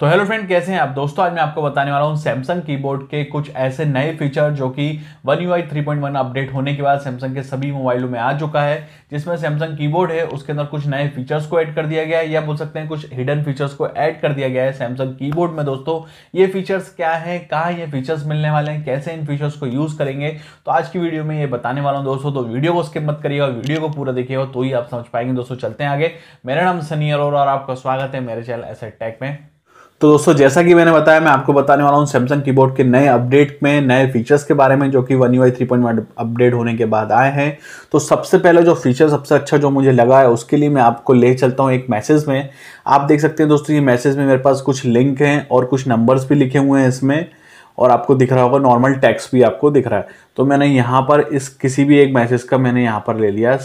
तो hello friend कैसे हैं आप दोस्तों आज मैं आपको बताने वाला हूं सैमसंग कीबोर्ड के कुछ ऐसे नए फीचर जो कि one you I three point one update होने के बाद सैमसंग के सभी मोबाइलों में आ चुका है जिसमें सैमसंग कीबोर्ड है उसके अंदर कुछ नए फीचर्स को ऐड कर दिया गया है या बोल सकते हैं कुछ हिडन फीचर्स को ऐड कर दिया गया है सैमसंग कीबोर्ड में दोस्तों ये फीचर्स क्या है कहाँ ये फीचर्स मिलने वाले हैं कैसे इन फीचर्स को यूज करेंगे तो आज की वीडियो में ये बताने वाला हूँ दोस्तों तो वीडियो को स्किप मत करिएगा वीडियो को पूरा देखिएगा तो ही आप समझ पाएंगे दोस्तों चलते हैं आगे मेरा नाम सनी अरोरा और आपका स्वागत है मेरे चैनल एसेट टैक में तो दोस्तों जैसा कि मैंने बताया मैं आपको बताने वाला हूँ सैमसंग कीबोर्ड के नए अपडेट में नए फीचर्स के बारे में जो कि one you I three point update होने के बाद आए हैं तो सबसे पहले जो फीचर सबसे अच्छा जो मुझे लगा है उसके लिए मैं आपको ले चलता हूँ एक मैसेज में आप देख सकते हैं दोस्तों ये मैसेज में मेरे पास कुछ लिंक हैं और कुछ नंबर्स भी लिखे हुए हैं इसमें और आपको दिख रहा होगा नॉर्मल टैक्स भी आपको दिख रहा है तो मैंने यहाँ पर इस किसी भी एक मैसेज का मैंने यहाँ पर ले लिया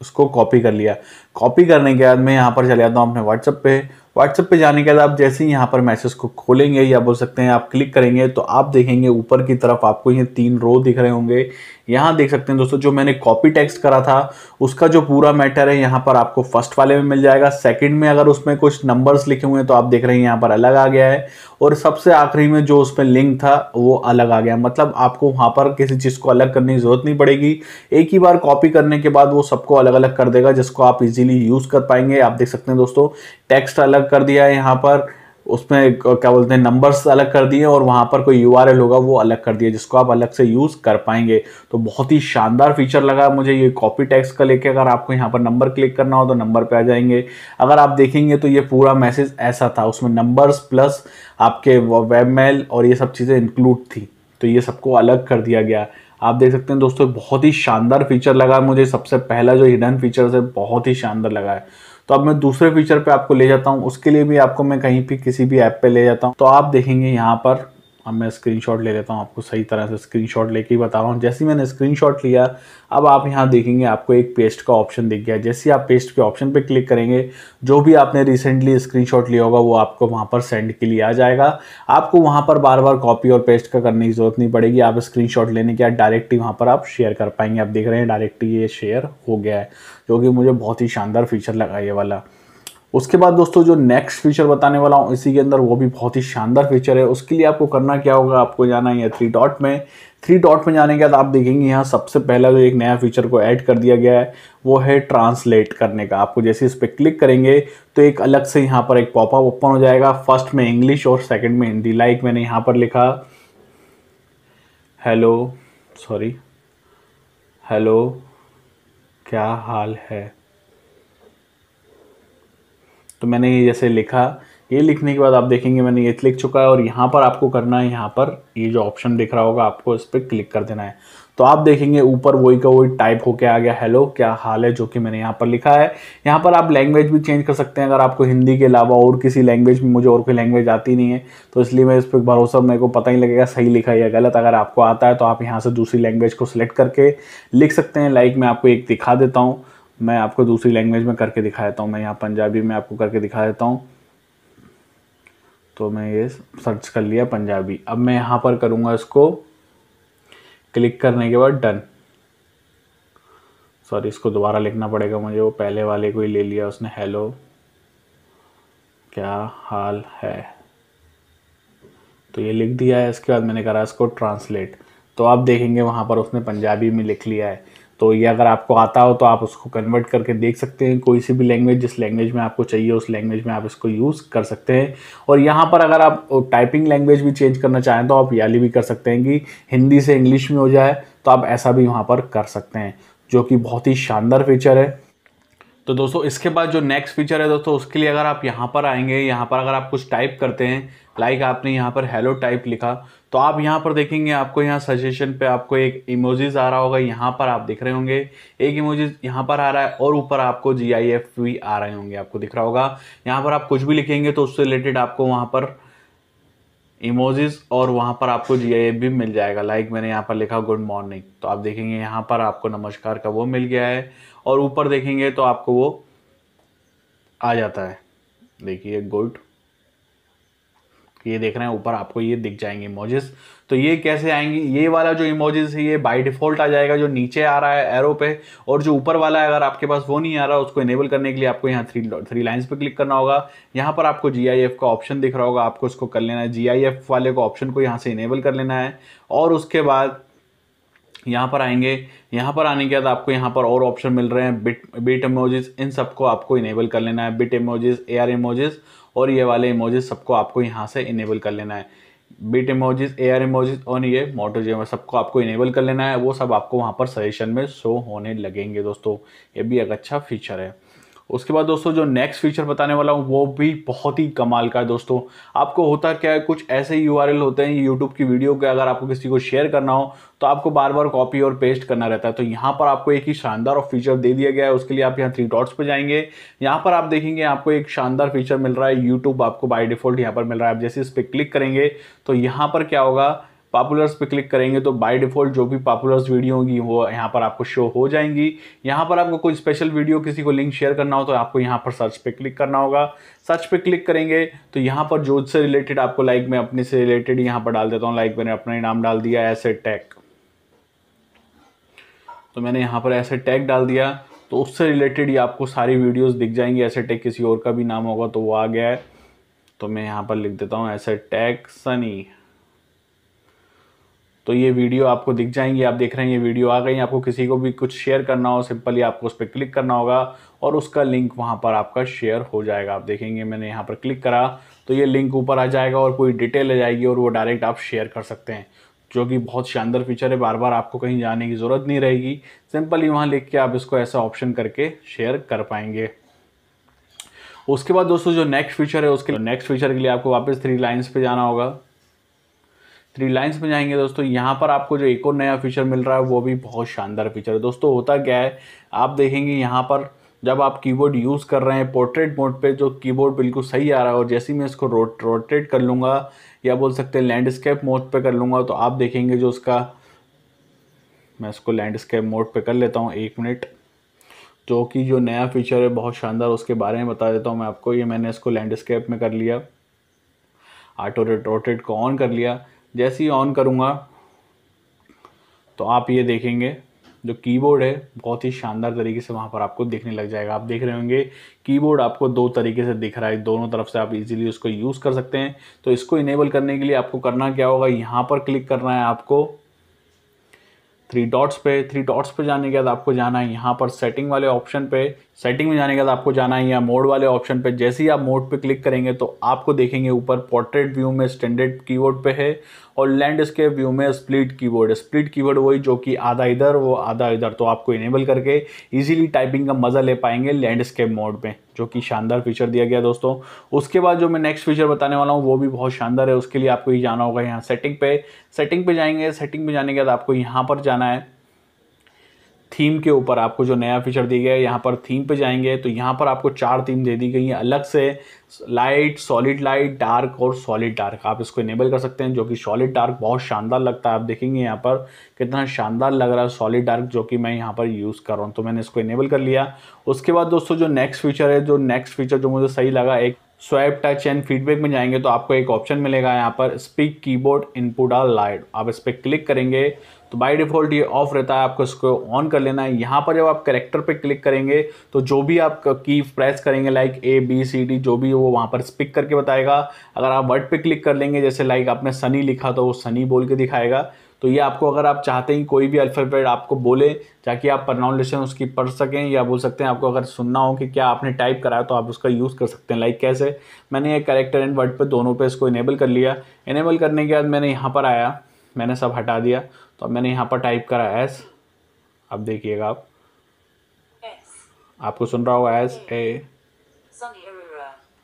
उसको कॉपी कर लिया कॉपी करने के बाद मैं यहाँ पर चले जाता हूँ अपने व्हाट्सअप पे व्हाट्सएप पे जाने के बाद आप जैसे ही यहाँ पर मैसेज को खोलेंगे या बोल सकते हैं आप क्लिक करेंगे तो आप देखेंगे ऊपर की तरफ आपको ये तीन रो दिख रहे होंगे यहाँ देख सकते हैं दोस्तों जो मैंने कॉपी टेक्स्ट करा था उसका जो पूरा मैटर है यहाँ पर आपको फर्स्ट वाले में मिल जाएगा सेकंड में अगर उसमें कुछ नंबर्स लिखे हुए हैं तो आप देख रहे हैं यहाँ पर अलग आ गया है और सबसे आखिरी में जो उसमें लिंक था वो अलग आ गया मतलब आपको वहाँ पर किसी चीज़ को अलग करने की ज़रूरत नहीं पड़ेगी एक ही बार कॉपी करने के बाद वो सबको अलग अलग कर देगा जिसको आप इजिली यूज़ कर पाएंगे आप देख सकते हैं दोस्तों टेक्स्ट अलग अलग कर दिया है यहाँ पर उसमें क्या बोलते हैं नंबर्स अलग कर दिए और वहाँ पर कोई यू होगा वो अलग कर दिया जिसको आप अलग से यूज़ कर पाएंगे तो बहुत ही शानदार फीचर लगा मुझे ये कॉपी टैक्स का लेके अगर आपको यहाँ पर नंबर क्लिक करना हो तो नंबर पे आ जाएंगे अगर आप देखेंगे तो ये पूरा मैसेज ऐसा था उसमें नंबर्स प्लस आपके वेब मेल और ये सब चीज़ें इंक्लूड थी तो ये सबको अलग कर दिया गया आप देख सकते हैं दोस्तों बहुत ही शानदार फीचर लगा मुझे सबसे पहला जो हिडन फीचर है बहुत ही शानदार लगा है तो अब मैं दूसरे फीचर पे आपको ले जाता हूँ उसके लिए भी आपको मैं कहीं भी किसी भी ऐप पे ले जाता हूँ तो आप देखेंगे यहाँ पर अब मैं स्क्रीनशॉट ले लेता हूँ आपको सही तरह से स्क्रीनशॉट लेके ही बता रहा हूँ जैसे मैंने मैंने स्क्रीनशॉट लिया अब आप यहाँ देखेंगे आपको एक पेस्ट का ऑप्शन दिख गया जैसे आप पेस्ट के ऑप्शन पे क्लिक करेंगे जो भी आपने रिसेंटली स्क्रीनशॉट लिया होगा वो आपको वहाँ पर सेंड के लिए आ जाएगा आपको वहाँ पर बार बार कॉपी और पेस्ट का करने की जरूरत नहीं पड़ेगी आप स्क्रीन लेने के बाद डायरेक्ट ही वहाँ पर आप शेयर कर पाएंगे आप देख रहे हैं डायरेक्ट ये शेयर हो गया है जो कि मुझे बहुत ही शानदार फीचर लगा ये वाला उसके बाद दोस्तों जो नेक्स्ट फीचर बताने वाला हूँ इसी के अंदर वो भी बहुत ही शानदार फीचर है उसके लिए आपको करना क्या होगा आपको जाना है थ्री डॉट में थ्री डॉट में जाने के बाद आप देखेंगे यहाँ सबसे पहला जो एक नया फीचर को ऐड कर दिया गया है वो है ट्रांसलेट करने का आपको जैसे इस पर क्लिक करेंगे तो एक अलग से यहाँ पर एक पॉपअप ओपन हो जाएगा फर्स्ट में इंग्लिश और सेकेंड में हिंदी लाइक मैंने यहाँ पर लिखा हेलो सॉरी हेलो क्या हाल है तो मैंने ये जैसे लिखा ये लिखने के बाद आप देखेंगे मैंने ये लिख चुका है और यहाँ पर आपको करना है यहाँ पर ये जो ऑप्शन दिख रहा होगा आपको इस पर क्लिक कर देना है तो आप देखेंगे ऊपर वही का वही टाइप होके आ गया हेलो क्या हाल है जो कि मैंने यहाँ पर लिखा है यहाँ पर आप लैंग्वेज भी चेंज कर सकते हैं अगर आपको हिंदी के अलावा और किसी लैंग्वेज में मुझे और कोई लैंग्वेज आती नहीं है तो इसलिए मैं इस पर भरोसा मेरे को पता ही लगेगा सही लिखा या गलत अगर आपको आता है तो आप यहाँ से दूसरी लैंग्वेज को सिलेक्ट करके लिख सकते हैं लाइक मैं आपको एक दिखा देता हूँ मैं आपको दूसरी लैंग्वेज में करके दिखा देता हूँ मैं यहाँ पंजाबी में आपको करके दिखा देता हूँ तो मैं ये सर्च कर लिया पंजाबी अब मैं यहाँ पर करूँगा इसको क्लिक करने के बाद डन सॉरी इसको दोबारा लिखना पड़ेगा मुझे वो पहले वाले को ही ले लिया उसने हेलो क्या हाल है तो ये लिख दिया है इसके बाद मैंने करा इसको ट्रांसलेट तो आप देखेंगे वहाँ पर उसने पंजाबी में लिख लिया है तो ये अगर आपको आता हो तो आप उसको कन्वर्ट करके देख सकते हैं कोई सी भी लैंग्वेज जिस लैंग्वेज में आपको चाहिए उस लैंग्वेज में आप इसको यूज़ कर सकते हैं और यहाँ पर अगर आप टाइपिंग लैंग्वेज भी चेंज करना चाहें तो आप याली भी कर सकते हैं कि हिंदी से इंग्लिश में हो जाए तो आप ऐसा भी वहाँ पर कर सकते हैं जो कि बहुत ही शानदार फीचर है तो दोस्तों इसके बाद जो नेक्स्ट फीचर है दोस्तों उसके लिए अगर आप यहाँ पर आएंगे यहाँ पर अगर आप कुछ टाइप करते हैं लाइक आपने यहाँ पर हेलो टाइप लिखा तो आप यहाँ पर देखेंगे आपको यहाँ सजेशन पे आपको एक इमोजीज आ रहा होगा यहाँ पर आप दिख रहे होंगे एक इमोजीज यहाँ पर आ रहा है और ऊपर आपको जी आई एफ भी आ रहे होंगे आपको दिख रहा होगा यहाँ पर आप कुछ भी लिखेंगे तो उससे रिलेटेड आपको वहाँ पर इमोजीज और वहाँ पर आपको जी आई एफ भी मिल जाएगा लाइक मैंने यहाँ पर लिखा गुड मॉर्निंग तो आप देखेंगे यहाँ पर आपको नमस्कार का वो मिल गया है और ऊपर देखेंगे तो आपको वो आ जाता है देखिए गुड ये देख रहे हैं ऊपर आपको ये दिख जाएंगे इमोजेस तो ये कैसे आएंगी ये वाला जो इमोजेस है ये बाई डिफ़ॉल्ट आ जाएगा जो नीचे आ रहा है एरो पे और जो ऊपर वाला है अगर आपके पास वो नहीं आ रहा उसको इनेबल करने के लिए आपको यहाँ थ्री थ्री लाइन्स पे क्लिक करना होगा यहाँ पर आपको जी का ऑप्शन दिख रहा होगा आपको उसको कर लेना है जी वाले को ऑप्शन को यहाँ से इनेबल कर लेना है और उसके बाद यहाँ पर आएंगे यहाँ पर आने के बाद आपको यहाँ पर और ऑप्शन मिल रहे हैं बिट बिट इमोजेस इन सबको आपको इनेबल कर लेना है bit emojis A R emojis और ये वाले इमोजेस सबको आपको यहाँ से इनेबल कर लेना है bit emojis A R emojis और ये मोटो जेम सबको आपको इनेबल कर लेना है वो सब आपको वहाँ पर सजेशन में शो होने लगेंगे दोस्तों ये भी एक अच्छा फीचर है उसके बाद दोस्तों जो नेक्स्ट फीचर बताने वाला हूँ वो भी बहुत ही कमाल का है दोस्तों आपको होता क्या है कुछ ऐसे यू होते हैं यूट्यूब की वीडियो के अगर आपको किसी को शेयर करना हो तो आपको बार बार कॉपी और पेस्ट करना रहता है तो यहाँ पर आपको एक ही शानदार और फीचर दे दिया गया है उसके लिए आप यहाँ थ्री डॉट्स पर जाएंगे यहाँ पर आप देखेंगे आपको एक शानदार फीचर मिल रहा है यूट्यूब आपको बाई डिफॉल्ट यहाँ पर मिल रहा है आप जैसे इस पर क्लिक करेंगे तो यहाँ पर क्या होगा पॉपुलर्स पे क्लिक करेंगे तो बाय डिफ़ॉल्ट जो भी पॉपुलर्स वीडियो होंगी वो यहाँ पर आपको शो हो जाएंगी यहाँ पर आपको कोई स्पेशल वीडियो किसी को लिंक शेयर करना हो तो आपको यहाँ पर सर्च पे क्लिक करना होगा सर्च पे क्लिक करेंगे तो यहाँ पर जो से रिलेटेड आपको लाइक मैं अपने से रिलेटेड यहाँ पर डाल देता हूँ लाइक मैंने अपना ही नाम डाल दिया ऐसे टैग तो मैंने यहाँ पर ऐसे टैग डाल दिया तो उससे रिलेटेड ही आपको सारी वीडियोज दिख जाएंगी ऐसे टैग किसी और का भी नाम होगा तो वो आ गया है तो मैं यहाँ पर लिख देता हूँ ऐसे टैग सनी तो ये वीडियो आपको दिख जाएंगी आप देख रहे हैं ये वीडियो आ गई आपको किसी को भी कुछ शेयर करना हो सिंपली आपको उस पर क्लिक करना होगा और उसका लिंक वहाँ पर आपका शेयर हो जाएगा आप देखेंगे मैंने यहाँ पर क्लिक करा तो ये लिंक ऊपर आ जाएगा और पूरी डिटेल आ जाएगी और वो डायरेक्ट आप शेयर कर सकते हैं जो कि बहुत शानदार फीचर है बार बार आपको कहीं जाने की ज़रूरत नहीं रहेगी सिंपली वहाँ लिख के आप इसको ऐसा ऑप्शन करके शेयर कर पाएंगे उसके बाद दोस्तों जो नेक्स्ट फीचर है उसके नेक्स्ट फीचर के लिए आपको वापस थ्री लाइन्स पे जाना होगा थ्री लाइन्स में जाएंगे दोस्तों यहाँ पर आपको जो एक और नया फीचर मिल रहा है वो भी बहुत शानदार फीचर है दोस्तों होता क्या है आप देखेंगे यहाँ पर जब आप कीबोर्ड यूज़ कर रहे हैं पोर्ट्रेट मोड पे जो कीबोर्ड बिल्कुल सही आ रहा है और जैसे ही मैं इसको रोट रोटेट कर लूँगा या बोल सकते हैं लैंडस्केप मोड पर कर लूँगा तो आप देखेंगे जो उसका मैं इसको लैंडस्केप मोड पर कर लेता हूँ एक मिनट जो कि जो नया फीचर है बहुत शानदार उसके बारे में बता देता हूँ मैं आपको ये मैंने इसको लैंडस्केप में कर लिया ऑटो रोटेट को ऑन कर लिया जैसे ही ऑन करूँगा तो आप ये देखेंगे जो कीबोर्ड है बहुत ही शानदार तरीके से वहाँ पर आपको दिखने लग जाएगा आप देख रहे होंगे कीबोर्ड आपको दो तरीके से दिख रहा है दोनों तरफ से आप इजीली उसको यूज़ कर सकते हैं तो इसको इनेबल करने के लिए आपको करना क्या होगा यहाँ पर क्लिक करना है आपको थ्री डॉट्स पे थ्री डॉट्स पे जाने के बाद आपको जाना है यहाँ पर सेटिंग वाले ऑप्शन पे सेटिंग में जाने के बाद आपको जाना है या मोड वाले ऑप्शन पे जैसे ही आप मोड पे क्लिक करेंगे तो आपको देखेंगे ऊपर पोर्ट्रेट व्यू में स्टैंडर्ड कीवर्ड पे है और लैंडस्केप व्यू में स्प्लिट कीबोर्ड स्प्लिट कीबोर्ड वही जो कि आधा इधर वो आधा इधर तो आपको इनेबल करके इजीली टाइपिंग का मज़ा ले पाएंगे लैंडस्केप मोड में जो कि शानदार फीचर दिया गया दोस्तों उसके बाद जो मैं नेक्स्ट फीचर बताने वाला हूँ वो भी बहुत शानदार है उसके लिए आपको ये जाना होगा यहाँ सेटिंग पे सेटिंग पे जाएंगे सेटिंग पे जाने के बाद आपको यहाँ पर जाना है थीम के ऊपर आपको जो नया फीचर दिया गया है यहाँ पर थीम पे जाएंगे तो यहाँ पर आपको चार थीम दे दी गई हैं अलग से लाइट सॉलिड लाइट डार्क और सॉलिड डार्क आप इसको इनेबल कर सकते हैं जो कि सॉलिड डार्क बहुत शानदार लगता है आप देखेंगे यहाँ पर कितना शानदार लग रहा है सॉलिड डार्क जो कि मैं यहाँ पर यूज़ कर रहा हूँ तो मैंने इसको इनेबल कर लिया उसके बाद दोस्तों जो नेक्स्ट फीचर है जो नेक्स्ट फीचर जो मुझे सही लगा एक स्वैप टच एंड फीडबैक में जाएंगे तो आपको एक ऑप्शन मिलेगा यहाँ पर speak keyboard input or light आप इस पर क्लिक करेंगे तो बाय डिफ़ॉल्ट ये ऑफ रहता है आपको इसको ऑन कर लेना है यहाँ पर जब आप करेक्टर पे क्लिक करेंगे तो जो भी आप की प्रेस करेंगे like A B C D जो भी वो वहाँ पर स्पिक करके बताएगा अगर आप वर्ड पे क्लिक कर लेंगे जैसे लाइक आपने सनी लिखा तो वो सनी बोल के दिखाएगा तो ये आपको अगर आप चाहते हैं कोई भी अल्फ़ाबेट आपको बोले ताकि आप प्रोनाउंसिएशन उसकी पढ़ सकें या बोल सकते हैं आपको अगर सुनना हो कि क्या आपने टाइप कराया तो आप उसका यूज़ कर सकते हैं लाइक कैसे मैंने ये करेक्टर एंड वर्ड पर दोनों पर इसको इनेबल कर लिया इनेबल करने के बाद मैंने यहाँ पर आया मैंने सब हटा दिया तो अब मैंने यहाँ पर टाइप करा एस अब देखिएगा आप आपको सुन रहा होगा एस ए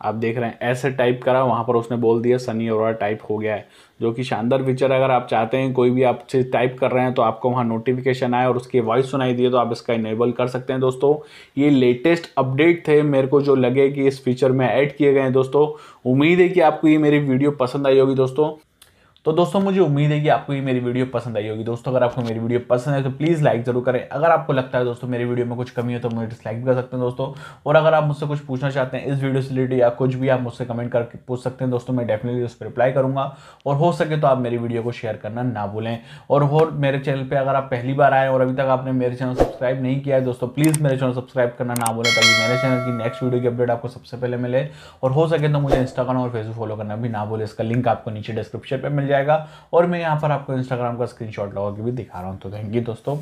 आप देख रहे हैं ऐसे टाइप करा वहाँ पर उसने बोल दिया सनी और टाइप हो गया है जो कि शानदार फीचर अगर आप चाहते हैं कोई भी आप चीज़ टाइप कर रहे हैं तो आपको वहाँ नोटिफिकेशन आए और उसकी वॉइस सुनाई दिए तो आप इसका इनेबल कर सकते हैं दोस्तों ये लेटेस्ट अपडेट थे मेरे को जो लगे कि इस फीचर में ऐड किए गए हैं दोस्तों उम्मीद है कि आपको ये मेरी वीडियो पसंद आई होगी दोस्तों तो दोस्तों मुझे उम्मीद है कि आपको ये मेरी वीडियो पसंद आई होगी दोस्तों अगर आपको मेरी वीडियो पसंद है तो प्लीज़ लाइक जरूर करें अगर आपको लगता है दोस्तों मेरी वीडियो में कुछ कमी हो तो मुझे डिसलाइक भी कर सकते हैं दोस्तों और अगर आप मुझसे कुछ पूछना चाहते हैं इस वीडियो से रिलेटेड या कुछ भी आप मुझसे कमेंट करके पूछ सकते हैं दोस्तों मैं डेफिनेटली उस पर रिप्लाई करूँगा और हो सके तो आप मेरी वीडियो को शेयर करना ना भूलें और मेरे चैनल पर अगर आप पहली बार आए और अभी तक आपने मेरे चैनल सब्सक्राइब नहीं किया है दोस्तों प्लीज़ मेरे चैनल सब्सक्राइब करना ना भूलें ताकि मेरे चैनल की नेक्स्ट वीडियो की अपडेट आपको सबसे पहले मिले और हो सके तो मुझे इंस्टाग्राम और फेसबुक फॉलो करना भी ना भूलें इसका लिंक आपको नीचे डिस्क्रिप्शन पर मिल जाए जाएगा और मैं यहाँ पर आपको इंस्टाग्राम का स्क्रीनशॉट लगा के भी दिखा रहा हूँ तो थैंक यू दोस्तों